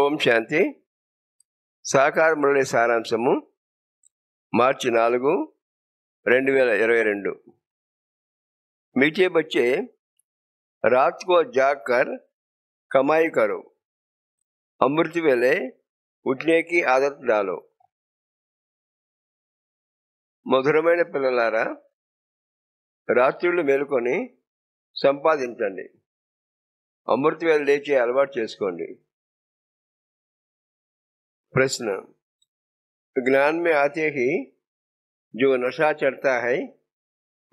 ఓం శాంతి సహకార మురళి సారాంశము మార్చి నాలుగు రెండు వేల ఇరవై రెండు మీచే బచ్చే రాత్ కో జాకర్ కమాయి కరు అమృతి వేలే ఉట్నేకి ఆదత్ డాలో మధురమైన పిల్లలారా రాత్రులు మేలుకొని సంపాదించండి అమృతి వేలు లేచి అలవాటు చేసుకోండి प्रश्न ज्ञान में आते ही जो नशा चढ़ता है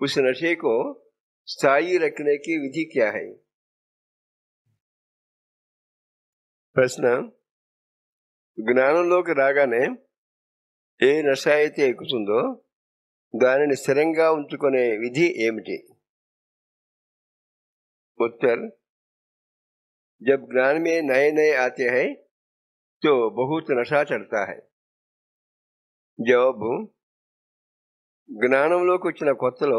उस नशे को स्थायी रखने की विधि क्या है प्रश्न ज्ञान రాగానే ఏ నశ అయితే ఎక్కుతుందో दाने स्थिर ఉంచుకునే विधि उत्तर जब ज्ञान में नए नए आते हैं तो बहुत नशा चढ़ता है జవాబు జ్ఞానంలోకి వచ్చిన కొత్తలో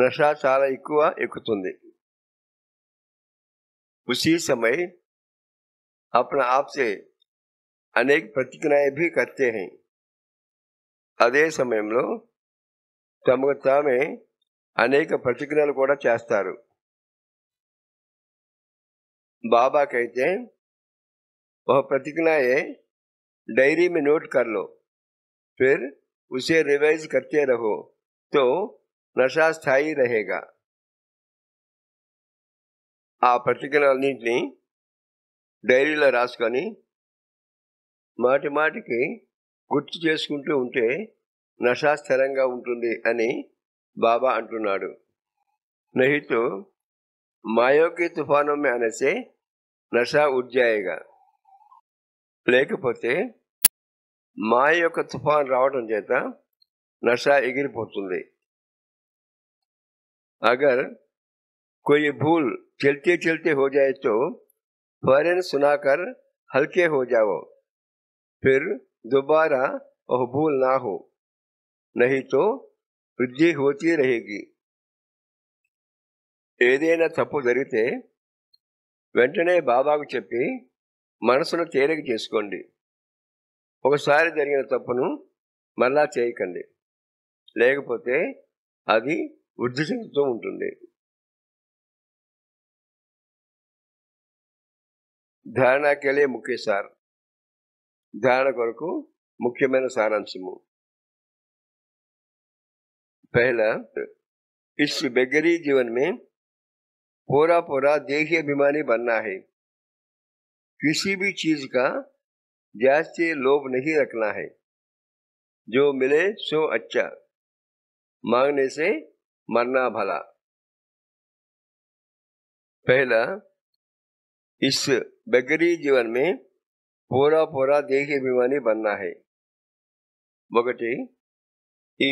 నష చాలా ఎక్కువ ఎక్కుతుంది ఉసీ సమయ अपना आप అనేక ప్రతిజ్ఞాయి భీ హై అదే సమయంలో తమకు తామే అనేక ప్రతిజ్ఞలు కూడా చేస్తారు బాబాకైతే वह ప్రతిజ్ఞాయే है डायरी में नोट कर लो फिर उसे रिवाइज करते रहो तो నషా స్థాయి రహేగా ఆ ప్రతిజ్ఞలన్నింటినీ డైరీలో రాసుకొని మాటి మాటికి గుర్తు చేసుకుంటూ ఉంటే నషా స్థిరంగా ఉంటుంది అని బాబా అంటున్నాడు నహితో మాయోకి తుఫాను మే నషా ఉజ్జాయేగా लेकते माया तुफा रावत नश एगी अगर कोई भूल चलते चलते हो जाए तो फौरन सुनाकर हल्के हो जाओ फिर दोबारा वह भूल ना हो नहीं तो वृद्धि होती रहेगी एदना तप जो बाबा को चपी మనసును తేలిక చేసుకోండి ఒకసారి జరిగిన తప్పును మళ్ళా చేయకండి లేకపోతే అది వృద్ధి చెందుతూ ఉంటుంది ధారణకెళ్ళే ముఖ్య సార్ ధారణ కొరకు ముఖ్యమైన సారాంశము पहला ఇస్ బెగ్గరీ జీవన్ మే పోరా పోరా దేహీ అభిమాని బన్నాహే किसी भी चीज का जैसे लोभ नहीं रखना है जो मिले सो अच्छा मांगने से मरना भला पहला इस बगरी जीवन में पूरा पूरा देह अभिमानी बनना है ఒకటి ఈ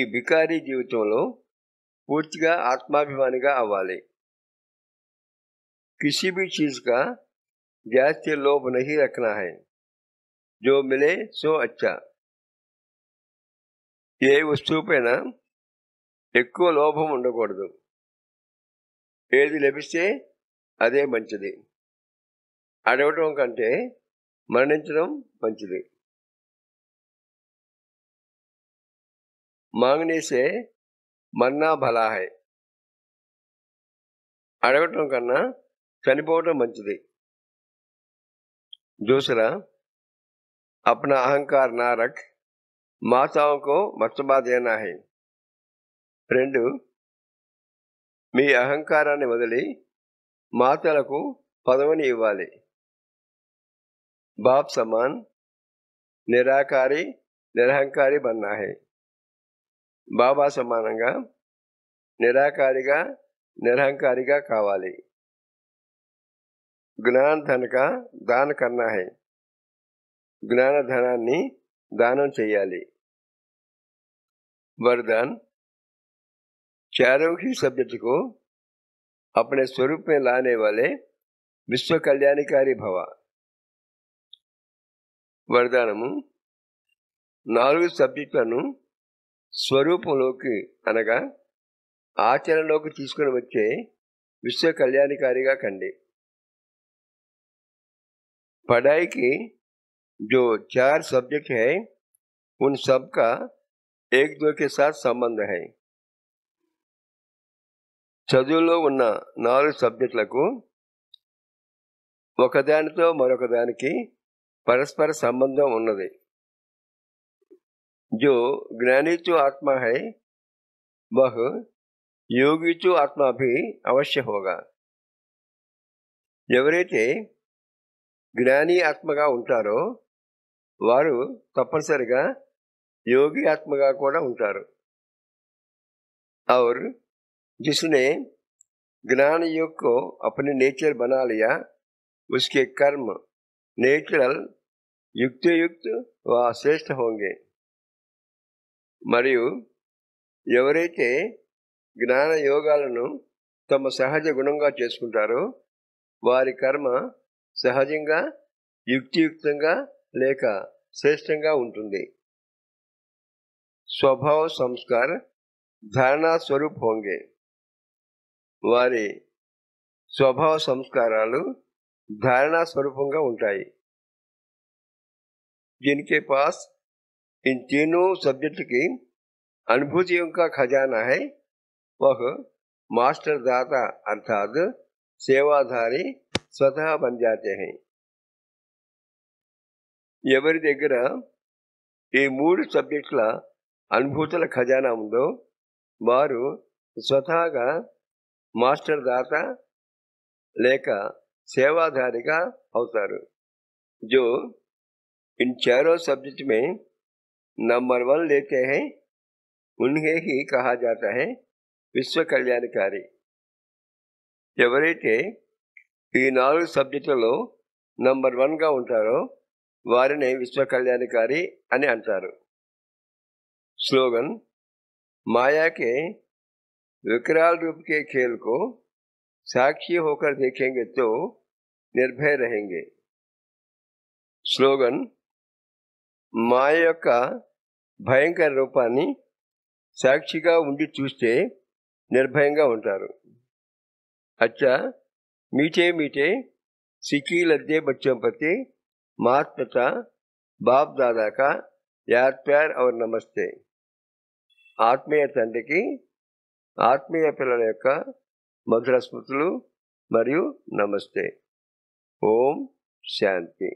आत्माभिमानी का अवाले किसी भी चीज का जैस के लोभ नहीं रखना है जो मिले सो अच्छा ఏ వస్తువుపైన ఎక్కువ లోభం ఉండకూడదు ఏది లభిస్తే అదే మంచిది అడగటం కంటే మరణించడం మంచిది మాంగనీసే మన్నా భలాహే అడగటం కన్నా చనిపోవటం మంచిది दूसरा अपना अहंकार ना रख माताओं को మర్తబా దేనా హై రెండు మీ అహంకారాన్ని వదిలి మాతలకు పదవిని ఇవ్వాలి బాబ్ సమాన్ నిరాకారి నిరహంకారి బన్నాహే బాబా సమానంగా నిరాకారిగా నిరహంకారిగా కావాలి జ్ఞాన ధనక దాన కన్నా హై జ్ఞాన ధనాన్ని దానం చేయాలి వరదాన్ చారోహి సభ్యతకు అప్పుడే స్వరూపే లానే వాళ్ళే విశ్వ కళ్యాణకారి భవ వరదానము నాలుగు సబ్జెక్టులను స్వరూపంలోకి అనగా ఆచరణలోకి తీసుకుని వచ్చే విశ్వ కళ్యాణికారిగా కండి पढ़ाई के जो चार सब्जेक्ट है उन सब का एक दो के साथ संबंध है చదువులో ఉన్న నాలుగు సబ్జెక్టులకు ఒకదానితో మరొకదానికి పరస్పర సంబంధం ఉన్నది जो ज्ञानी जो आत्मा है वह योगी जो आत्मा भी अवश्य होगा ఎవరైతే జ్ఞాని ఆత్మగా ఉంటారో వారు తప్పనిసరిగా యోగి ఆత్మగా కూడా ఉంటారు और జిసునే జ్ఞాన యొక్క అప్పని నేచర్ బనాలియా ఉస్కే కర్మ నేచురల్ कर्म వా युक्त హోంగే మరియు ఎవరైతే జ్ఞాన యోగాలను తమ సహజ గుణంగా చేసుకుంటారో వారి కర్మ సహజంగా యుక్తియుక్తంగా లేక శ్రేష్టంగా ఉంటుంది స్వభావ సంస్కార్ ధారణా స్వరూప్ హోంగే వారి స్వభావ సంస్కారాలు ధారణా స్వరూపంగా ఉంటాయి जिनके పాస్ ఇన్ तीनों సబ్జెక్టుకి అనుభూతి యొక్క ఖజానా హై ఒక మాస్టర్ దాత అర్థాత్ సేవాధారి स्वतः बन जाते हैं ఎవరి దగ్గర ఈ మూడు సబ్జెక్టుల అనుభూతుల ఖజానా ఉందో వారు స్వతహాగా మాస్టర్ దాత లేక సేవాధారిగా అవుతారు जो इन चारों सब्जेक्ट में नंबर वन लेते हैं उन्हें ही कहा जाता है विश्व कल्याणकारी एवरते ఈ నాలుగు సబ్జెక్టులలో నంబర్ వన్గా ఉంటారో వారిని విశ్వ కళ్యాణకారి అని అంటారు స్లోగన్ మాయాకే విక్రాల రూపకే के సాక్షి హోకర్ साक्षी నిర్భయ रहेंगे స్లోగన్ మాయ యొక్క భయంకర రూపాన్ని సాక్షిగా ఉండి చూస్తే నిర్భయంగా ఉంటారు అచ్చా మీటే మీటే సికీ లద్దే బచ్చంపతి మాత్మత బాబ్ దాదాక యాత్ ప్యార్ అవర్ నమస్తే ఆత్మీయ తండ్రికి ఆత్మీయ పిల్లల యొక్క మధుర స్మృతులు మరియు నమస్తే ఓం శాంతి